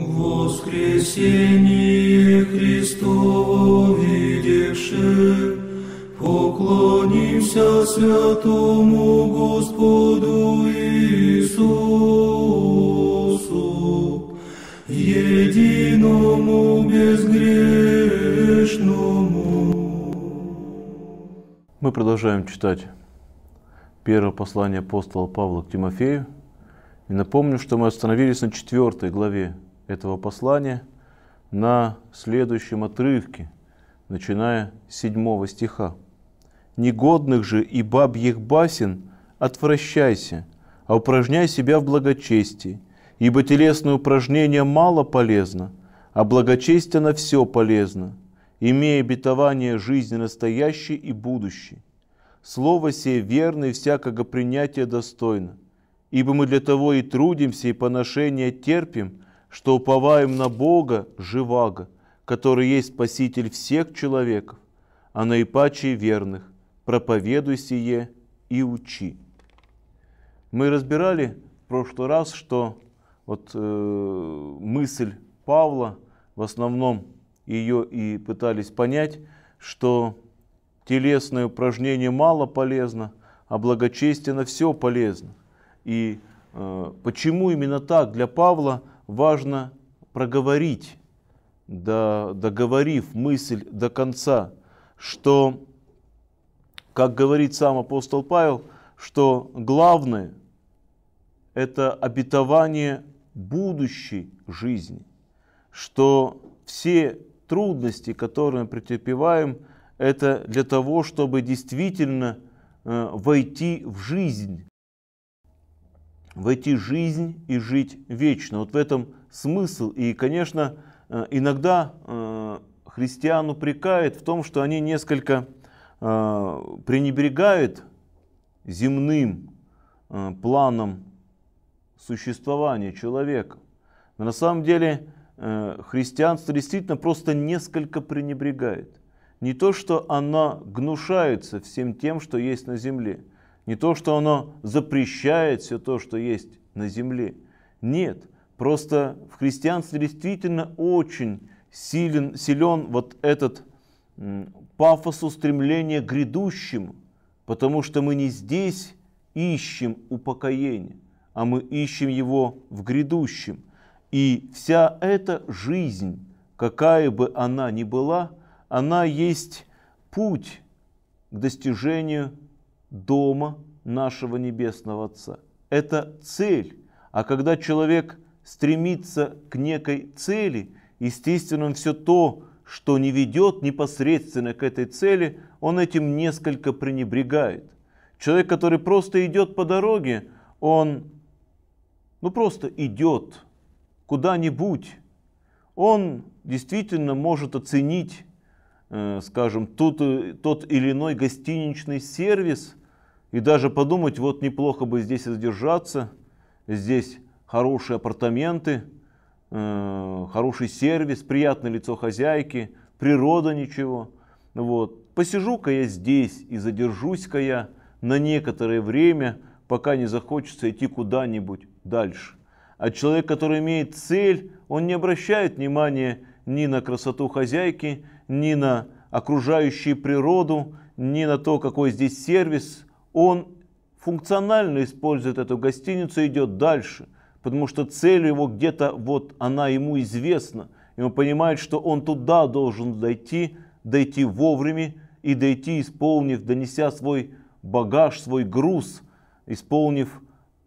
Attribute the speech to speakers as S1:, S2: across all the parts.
S1: Воскресение Христово видевши, поклонимся святому Господу Иисусу, единому безгрешному. Мы продолжаем читать первое послание апостола Павла к Тимофею. И напомню, что мы остановились на четвертой главе этого послания на следующем отрывке, начиная с 7 стиха. «Негодных же и бабьих басен отвращайся, а упражняй себя в благочестии, ибо телесное упражнение мало полезно, а благочестие на все полезно, имея обетование жизни настоящей и будущей. Слово сие верно и всякого принятия достойно, ибо мы для того и трудимся, и поношение терпим – что уповаем на Бога живаго, который есть Спаситель всех человеков, а наипаче верных, проповедуй сие и учи. Мы разбирали в прошлый раз, что вот э, мысль Павла, в основном ее и пытались понять, что телесное упражнение мало полезно, а благочестие на все полезно. И э, почему именно так для Павла – важно проговорить, договорив мысль до конца, что, как говорит сам апостол Павел, что главное – это обетование будущей жизни, что все трудности, которые мы претерпеваем, это для того, чтобы действительно э, войти в жизнь, войти в жизнь и жить вечно. Вот в этом смысл. И, конечно, э, иногда э, христиан упрекает в том, что они несколько э, пренебрегают земным планом существования человека. Но на самом деле христианство действительно просто несколько пренебрегает. Не то, что она гнушается всем тем, что есть на земле – не то, что оно запрещает все то, что есть на земле. Нет, просто в христианстве действительно очень силен, силен вот этот пафос устремления к грядущему потому что мы не здесь ищем упокоение, а мы ищем его в грядущем. И вся эта жизнь, какая бы она ни была, она есть путь к достижению дома нашего Небесного Отца. Это цель. А когда человек стремится к некой цели, естественно, все то, что не ведет непосредственно к этой цели, он этим несколько пренебрегает. Человек, который просто идет по дороге, он ну просто идет куда-нибудь, он действительно может оценить, э, скажем, тот, э, тот или иной гостиничный сервис, и даже подумать, вот неплохо бы здесь задержаться, здесь хорошие апартаменты, э, хороший сервис, приятное лицо хозяйки, природа ничего. Вот. Посижу-ка я здесь и задержусь-ка я на некоторое время, пока не захочется идти куда-нибудь дальше. А человек, который имеет цель, он не обращает внимания ни на красоту хозяйки, ни на окружающую природу, ни на то, какой здесь сервис он функционально использует эту гостиницу и идет дальше, потому что цель его где-то, вот она ему известна, и он понимает, что он туда должен дойти, дойти вовремя и дойти, исполнив, донеся свой багаж, свой груз, исполнив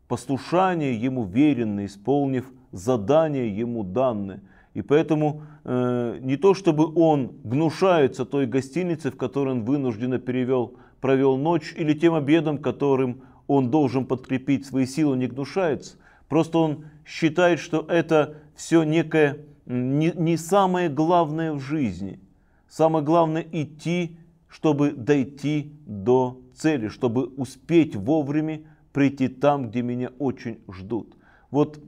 S1: послушание ему веренное, исполнив задание ему данное. И поэтому э, не то чтобы он гнушается той гостиницы, в которой он вынужденно перевел провел ночь или тем обедом, которым он должен подкрепить свои силы, не гнушается. Просто он считает, что это все некое, не, не самое главное в жизни. Самое главное идти, чтобы дойти до цели, чтобы успеть вовремя прийти там, где меня очень ждут. Вот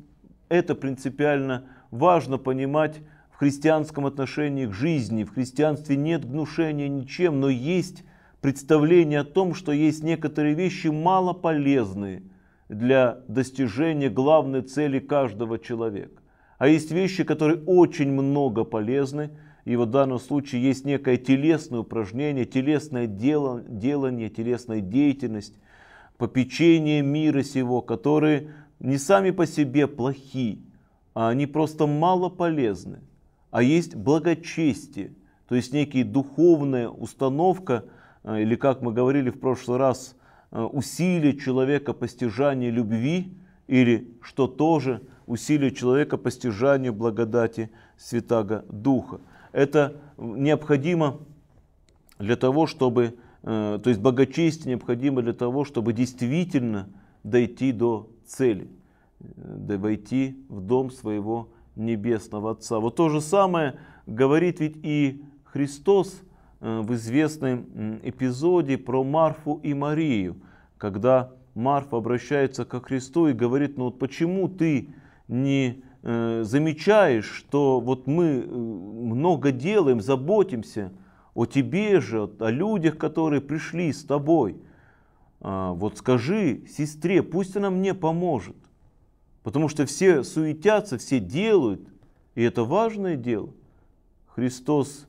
S1: это принципиально важно понимать в христианском отношении к жизни. В христианстве нет гнушения ничем, но есть представление о том, что есть некоторые вещи малополезные для достижения главной цели каждого человека. А есть вещи, которые очень много полезны, и вот в данном случае есть некое телесное упражнение, телесное дело, делание, телесная деятельность, попечение мира сего, которые не сами по себе плохи, а они просто мало полезны. А есть благочестие, то есть некая духовная установка – Э, или, как мы говорили в прошлый раз, э, усилие человека постижания любви, или, что тоже, усилие человека постижания благодати Святаго Духа. Это необходимо для того, чтобы, э, то есть благочестие необходимо для того, чтобы действительно дойти до цели, войти в дом своего Небесного Отца. Вот то же самое говорит ведь и Христос, Э, в известном эпизоде про Марфу и Марию, когда Марфа обращается ко Христу и говорит, ну вот почему ты не э, замечаешь, что вот мы э, много делаем, заботимся о тебе же, о людях, которые пришли с тобой. А, вот скажи сестре, пусть она мне поможет. Потому что все суетятся, все делают, и это важное дело. Христос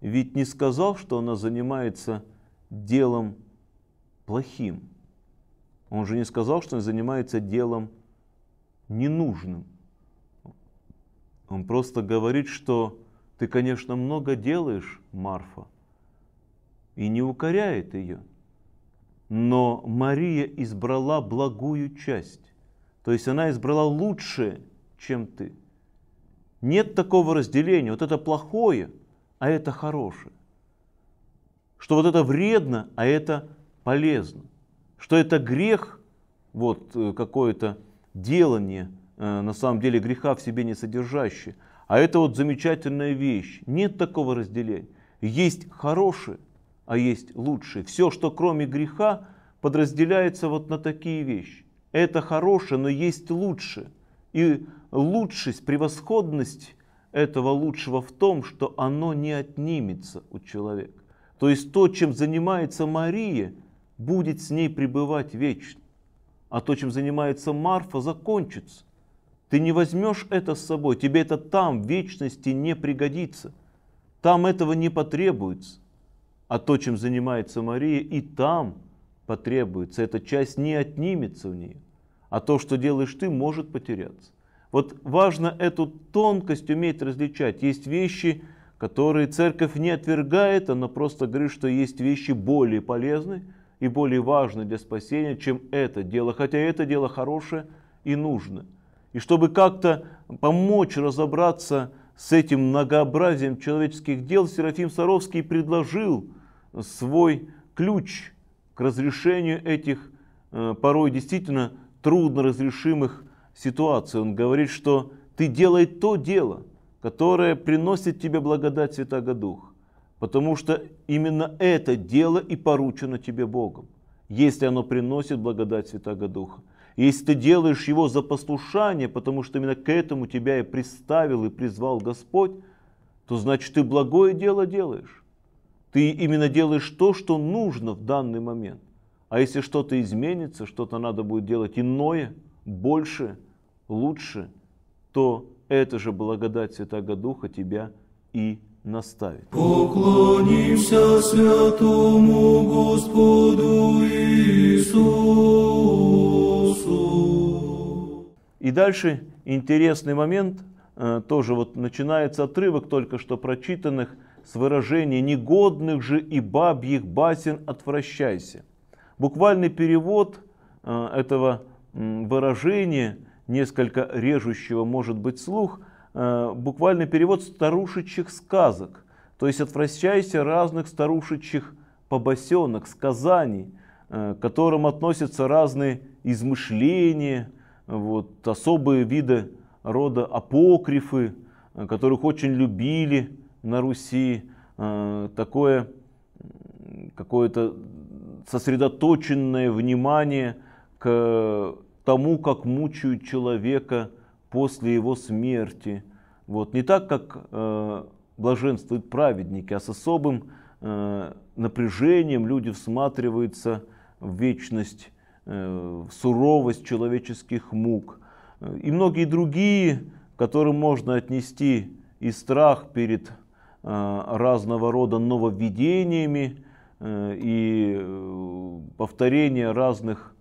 S1: ведь не сказал, что она занимается делом плохим. Он же не сказал, что она занимается делом ненужным. Он просто говорит, что ты, конечно, много делаешь, Марфа, и не укоряет ее. Но Мария избрала благую часть, то есть она избрала лучшее, чем ты. Нет такого разделения, вот это плохое – а это хорошее. Что вот это вредно, а это полезно. Что это грех, вот э, какое-то делание, э, на самом деле греха в себе не содержащее. А это вот замечательная вещь. Нет такого разделения. Есть хорошее, а есть лучшее. Все, что кроме греха, подразделяется вот на такие вещи. Это хорошее, но есть лучшее. И лучшесть, превосходность этого лучшего в том, что оно не отнимется у человека. То есть то, чем занимается Мария, будет с ней пребывать вечно. А то, чем занимается Марфа, закончится. Ты не возьмешь это с собой, тебе это там, в вечности, не пригодится. Там этого не потребуется. А то, чем занимается Мария, и там потребуется. Эта часть не отнимется у нее. А то, что делаешь ты, может потеряться. Вот важно эту тонкость уметь различать. Есть вещи, которые церковь не отвергает, она просто говорит, что есть вещи более полезны и более важны для спасения, чем это дело, хотя это дело хорошее и нужно. И чтобы как-то помочь разобраться с этим многообразием человеческих дел, Серафим Саровский предложил свой ключ к разрешению этих э, порой действительно трудно разрешимых ситуации. Он говорит, что ты делай то дело, которое приносит тебе благодать Святаго Духа, потому что именно это дело и поручено тебе Богом, если оно приносит благодать Святаго Духа. Если ты делаешь его за послушание, потому что именно к этому тебя и приставил и призвал Господь, то значит ты благое дело делаешь. Ты именно делаешь то, что нужно в данный момент. А если что-то изменится, что-то надо будет делать иное, большее – лучше, то эта же благодать Святаго Духа тебя и наставит. Поклонимся святому Господу Иисусу. И дальше интересный момент, э, тоже вот начинается отрывок только что прочитанных с выражения «негодных же и бабьих басен отвращайся». Буквальный перевод э, этого выражения – несколько режущего, может быть, слух, э, буквальный перевод старушечьих сказок, то есть отвращайся разных старушечьих побосенок, сказаний, э, к которым относятся разные измышления, вот, особые виды рода апокрифы, э, которых очень любили на Руси, такое какое-то сосредоточенное внимание к тому, как мучают человека после его смерти. Вот. Не так, как э, блаженствуют праведники, а с особым э, напряжением люди всматриваются в вечность, э, в суровость человеческих мук. Э, и многие другие, к которым можно отнести и страх перед э, разного рода нововведениями э, и э, повторение разных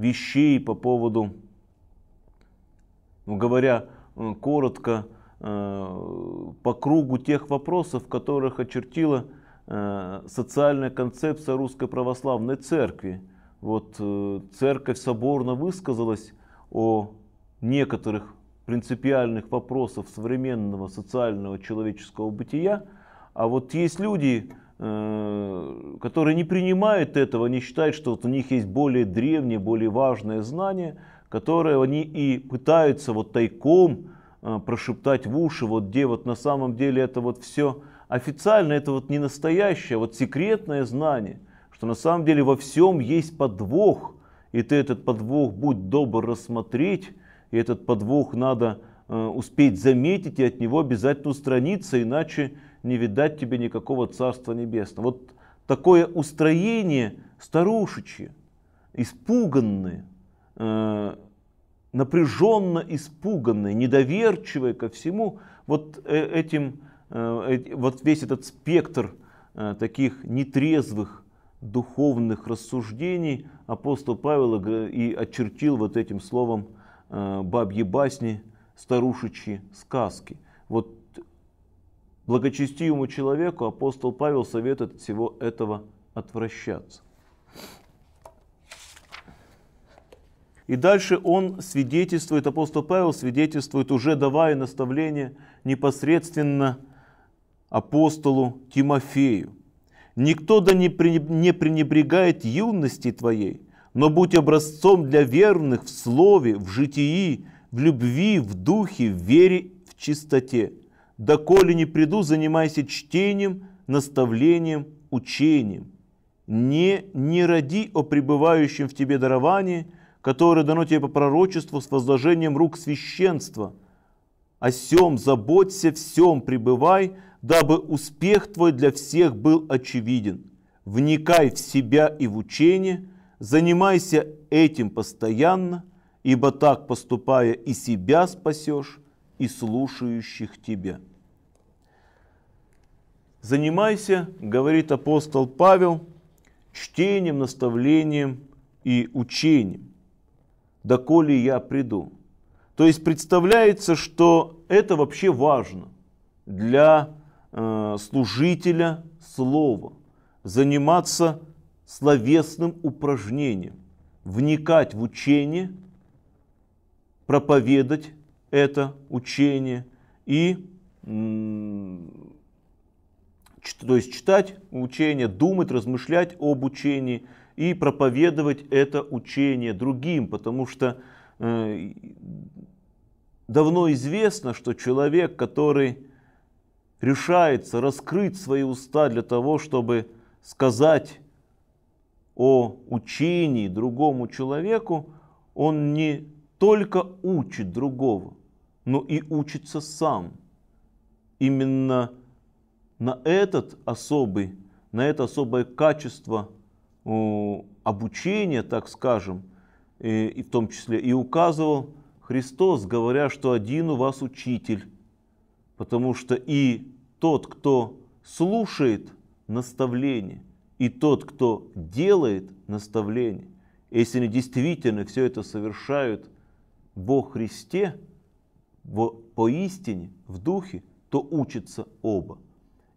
S1: вещей по поводу, ну, говоря э, коротко, э, по кругу тех вопросов, которых очертила э, социальная концепция Русской Православной Церкви. Вот церковь соборно высказалась о некоторых принципиальных вопросов современного социального человеческого бытия, а вот есть люди, Э, которые не принимают этого, не считают, что вот у них есть более древние, более важные знания, которые они и пытаются вот тайком э, прошептать в уши, вот где вот на самом деле это вот все официально, это вот не настоящее, а вот секретное знание, что на самом деле во всем есть подвох, и ты этот подвох будь добр рассмотреть, и этот подвох надо э, успеть заметить, и от него обязательно устраниться, иначе не видать тебе никакого Царства Небесного. Вот такое устроение старушечье, испуганное, э, напряженно испуганные, недоверчивые ко всему, вот э, этим, э, вот весь этот спектр таких нетрезвых духовных рассуждений апостол Павел и очертил вот этим словом бабьи басни, старушечьи сказки. Вот Благочестивому человеку апостол Павел советует от всего этого отвращаться. И дальше он свидетельствует, апостол Павел свидетельствует, уже давая наставление непосредственно апостолу Тимофею. «Никто да не пренебрегает юности твоей, но будь образцом для верных в слове, в житии, в любви, в духе, в вере, в чистоте доколе не приду, занимайся чтением, наставлением, учением. Не, не ради о пребывающем в тебе даровании, которое дано тебе по пророчеству с возложением рук священства. О всем заботься, всем пребывай, дабы успех твой для всех был очевиден. Вникай в себя и в учение, занимайся этим постоянно, ибо так поступая и себя спасешь, и слушающих тебя. Занимайся, говорит апостол Павел, чтением, наставлением и учением, доколе я приду. То есть представляется, что это вообще важно для э, служителя слова, заниматься словесным упражнением, вникать в учение, проповедать это учение и то есть читать учение, думать, размышлять об учении и проповедовать это учение другим, потому что э, давно известно, что человек, который решается раскрыть свои уста для того, чтобы сказать о учении другому человеку, он не только учит другого, но и учится сам. Именно на, этот особый, на это особое качество обучения, так скажем, и, и в том числе, и указывал Христос, говоря, что один у вас учитель, потому что и тот, кто слушает наставление, и тот, кто делает наставление, если они действительно все это совершают во Христе, во, поистине, в духе, то учатся оба.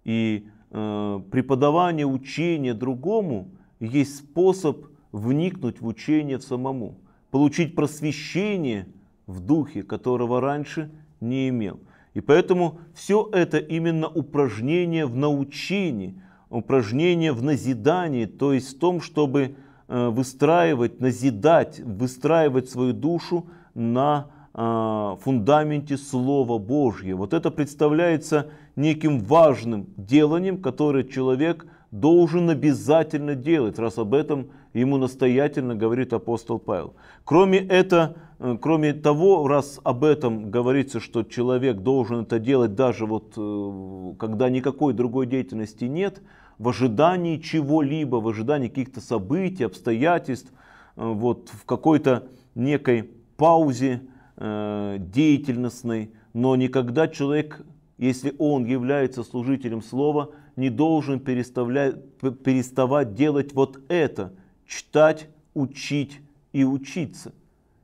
S1: И э, преподавание учения другому есть способ вникнуть в учение самому, получить просвещение в духе, которого раньше не имел. И поэтому все это именно упражнение в научении, упражнение в назидании, то есть в том, чтобы э, выстраивать, назидать, выстраивать свою душу на а, фундаменте Слова Божьего. Вот это представляется неким важным деланием, которое человек должен обязательно делать, раз об этом ему настоятельно говорит апостол Павел. Кроме, это, э, кроме того, раз об этом говорится, что человек должен это делать даже вот, э, когда никакой другой деятельности нет, в ожидании чего-либо, в ожидании каких-то событий, обстоятельств, э, вот в какой-то некой паузе, Э, деятельностный, но никогда человек, если он является служителем слова, не должен переставать делать вот это, читать, учить и учиться,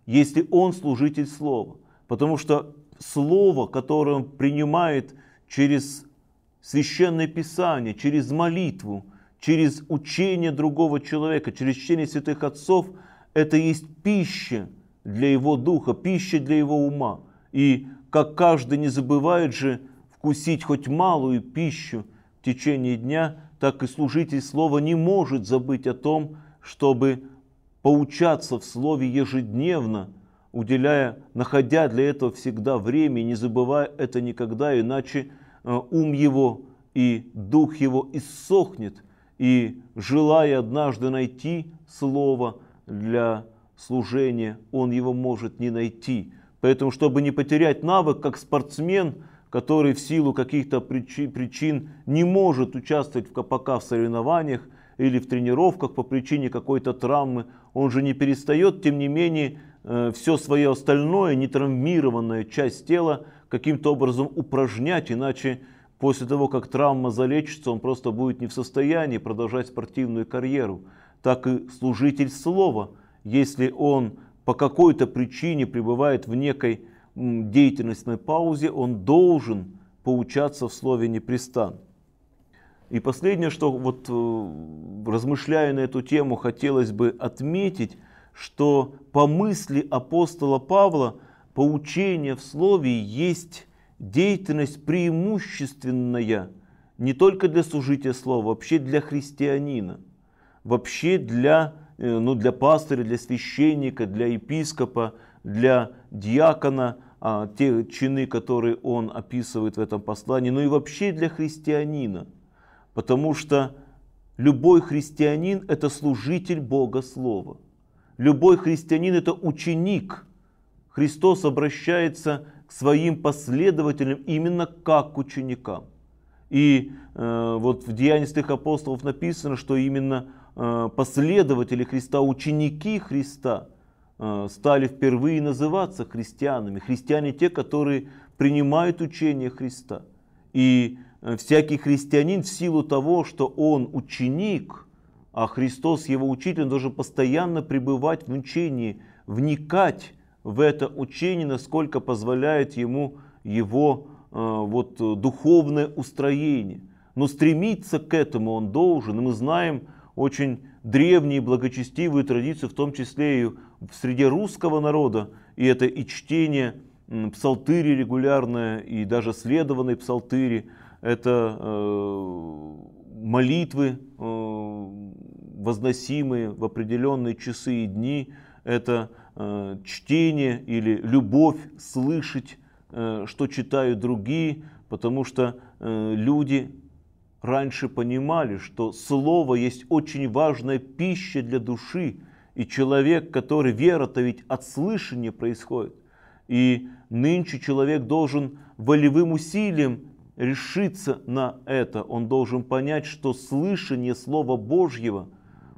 S1: если он служитель слова. Потому что слово, которое он принимает через священное писание, через молитву, через учение другого человека, через чтение святых отцов, это есть пища, для его духа, пища для его ума. И как каждый не забывает же вкусить хоть малую пищу в течение дня, так и служитель слова не может забыть о том, чтобы поучаться в слове ежедневно, уделяя, находя для этого всегда время, не забывая это никогда, иначе э, ум его и дух его иссохнет, и желая однажды найти слово для служения он его может не найти. Поэтому, чтобы не потерять навык, как спортсмен, который в силу каких-то причин не может участвовать в, пока в соревнованиях или в тренировках по причине какой-то травмы, он же не перестает, тем не менее, э, все свое остальное, нетравмированное часть тела каким-то образом упражнять, иначе после того, как травма залечится, он просто будет не в состоянии продолжать спортивную карьеру. Так и служитель слова – если он по какой-то причине пребывает в некой деятельностной паузе, он должен поучаться в слове непрестан. И последнее, что вот э, размышляя на эту тему, хотелось бы отметить, что по мысли апостола Павла поучение в слове есть деятельность преимущественная не только для служителя слова, вообще для христианина, вообще для Э, ну, для пастыря, для священника, для епископа, для диакона, а, те чины, которые он описывает в этом послании, но ну и вообще для христианина, потому что любой христианин – это служитель Бога Слова. Любой христианин – это ученик. Христос обращается к своим последователям именно как к ученикам. И э, вот в Деяниях апостолов написано, что именно Э, последователи Христа, ученики Христа э, стали впервые называться христианами. Христиане те, которые принимают учение Христа. И э, всякий христианин в силу того, что он ученик, а Христос его учитель, он должен постоянно пребывать в учении, вникать в это учение, насколько позволяет ему его вот, духовное устроение. Но стремиться к этому он должен. И мы знаем, очень древние благочестивые традиции, в том числе и в среде русского народа, и это и чтение псалтыри регулярное, и даже следованной псалтыри, это э, молитвы, э, возносимые в определенные часы и дни, это э, чтение или любовь слышать, э, что читают другие, потому что э, люди раньше понимали, что слово есть очень важная пища для души, и человек, который вера-то ведь от слышания происходит. И нынче человек должен волевым усилием решиться на это. Он должен понять, что слышание Слова Божьего,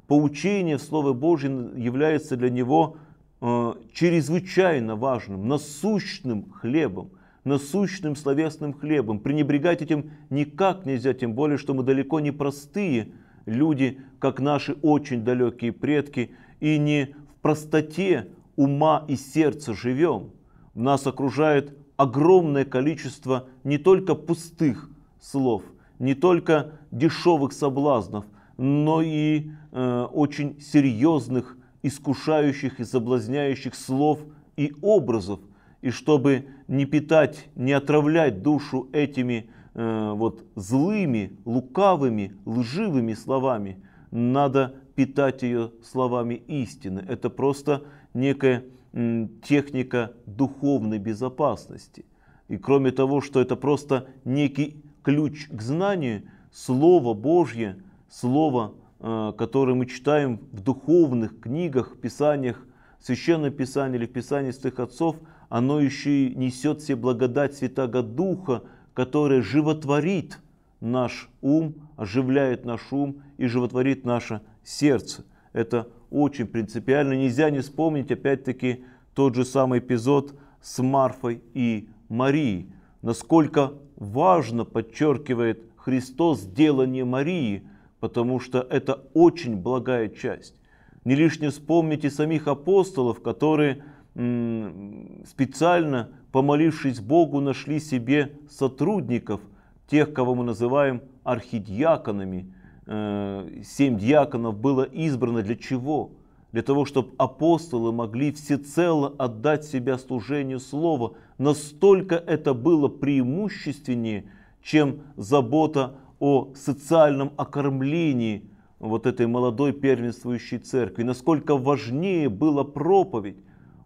S1: поучение Слова Божьего является для него э, чрезвычайно важным, насущным хлебом – насущным словесным хлебом. Пренебрегать этим никак нельзя, тем более, что мы далеко не простые люди, как наши очень далекие предки, и не в простоте ума и сердца живем. В Нас окружает огромное количество не только пустых слов, не только дешевых соблазнов, но и э, очень серьезных, искушающих и соблазняющих слов и образов, и чтобы не питать, не отравлять душу этими э, вот злыми, лукавыми, лживыми словами, надо питать ее словами истины. Это просто некая м, техника духовной безопасности. И кроме того, что это просто некий ключ к знанию, Слово Божье, Слово, э, которое мы читаем в духовных книгах, писаниях, Священном Писании или в Писании Святых Отцов – оно еще и несет все благодать Святаго Духа, который животворит наш ум, оживляет наш ум и животворит наше сердце. Это очень принципиально. Нельзя не вспомнить, опять-таки, тот же самый эпизод с Марфой и Марией. Насколько важно, подчеркивает Христос, делание Марии, потому что это очень благая часть. Не лишне вспомнить и самих апостолов, которые специально, помолившись Богу, нашли себе сотрудников, тех, кого мы называем архидиаконами. Э, семь диаконов было избрано для чего? Для того, чтобы апостолы могли всецело отдать себя служению Слова. Настолько это было преимущественнее, чем забота о социальном окормлении вот этой молодой первенствующей церкви. Насколько важнее была проповедь,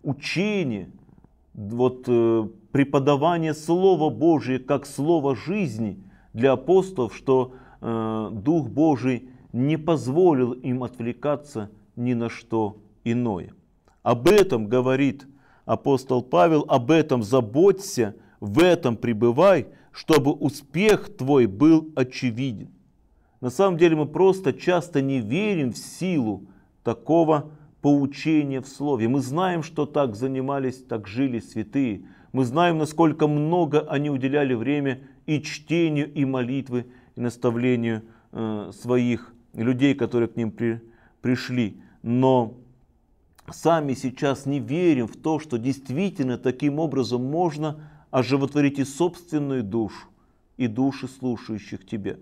S1: учение, вот э, преподавание Слова Божия как Слово жизни для апостолов, что э, Дух Божий не позволил им отвлекаться ни на что иное. Об этом говорит апостол Павел, об этом заботься, в этом пребывай, чтобы успех твой был очевиден. На самом деле мы просто часто не верим в силу такого поучение в Слове. Мы знаем, что так занимались, так жили святые. Мы знаем, насколько много они уделяли время и чтению, и молитвы, и наставлению э, своих людей, которые к ним при, пришли. Но сами сейчас не верим в то, что действительно таким образом можно оживотворить и собственную душу, и души слушающих тебе.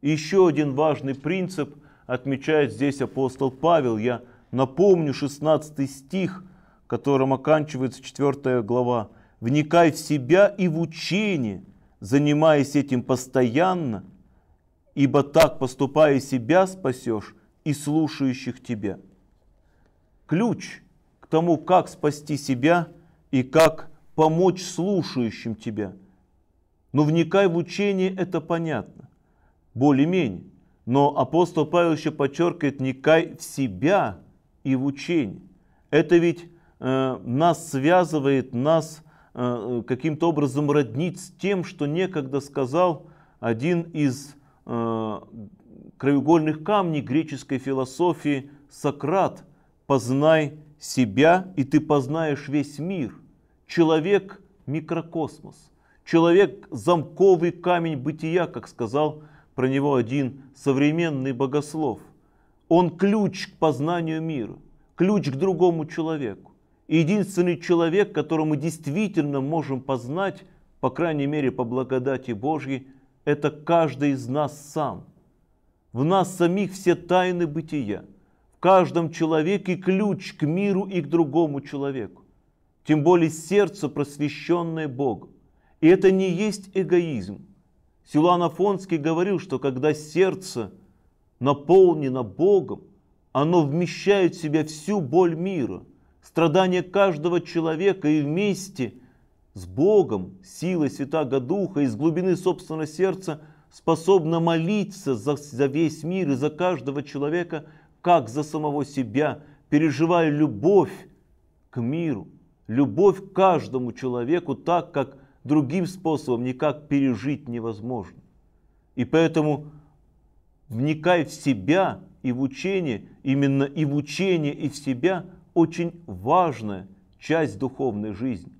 S1: Еще один важный принцип отмечает здесь апостол Павел. Я Напомню 16 стих, которым оканчивается 4 глава. «Вникай в себя и в учение, занимаясь этим постоянно, ибо так поступая себя спасешь и слушающих тебя». Ключ к тому, как спасти себя и как помочь слушающим тебя. Но вникай в учение, это понятно, более-менее. Но апостол Павел еще подчеркивает, вникай в себя и в учении. Это ведь э, нас связывает, нас э, каким-то образом роднит с тем, что некогда сказал один из э, краеугольных камней греческой философии Сократ. «Познай себя, и ты познаешь весь мир». Человек – микрокосмос. Человек – замковый камень бытия, как сказал про него один современный богослов. Он ключ к познанию мира, ключ к другому человеку. единственный человек, которого мы действительно можем познать, по крайней мере по благодати Божьей, это каждый из нас сам. В нас самих все тайны бытия. В каждом человеке ключ к миру и к другому человеку. Тем более сердце, просвещенное Богом. И это не есть эгоизм. Силуан Афонский говорил, что когда сердце – наполнено Богом, оно вмещает в себя всю боль мира, страдания каждого человека и вместе с Богом, силой Святаго Духа из глубины собственного сердца способно молиться за, за весь мир и за каждого человека, как за самого себя, переживая любовь к миру, любовь к каждому человеку так, как другим способом никак пережить невозможно. И поэтому Вникай в себя и в учение, именно и в учение, и в себя очень важная часть духовной жизни.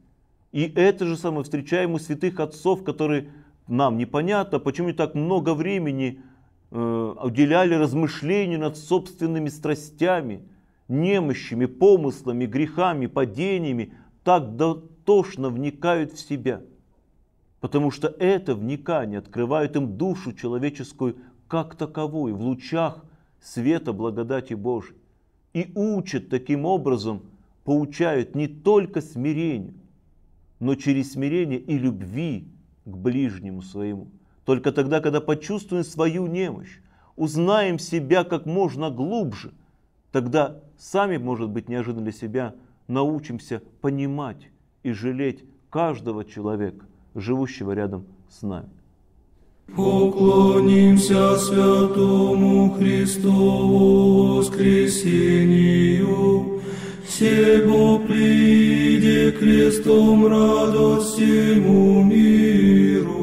S1: И это же самое встречаем у святых отцов, которые нам непонятно, почему не так много времени э, уделяли размышлению над собственными страстями, немощами, помыслами, грехами, падениями, так дотошно вникают в себя. Потому что это вникание открывает им душу человеческую как таковой в лучах света благодати Божьей. И учат таким образом, получают не только смирению, но через смирение и любви к ближнему своему. Только тогда, когда почувствуем свою немощь, узнаем себя как можно глубже, тогда сами, может быть, неожиданно для себя научимся понимать и жалеть каждого человека, живущего рядом с нами. Поклонимся святому Христу воскресению, Себо приди крестом радость всему миру.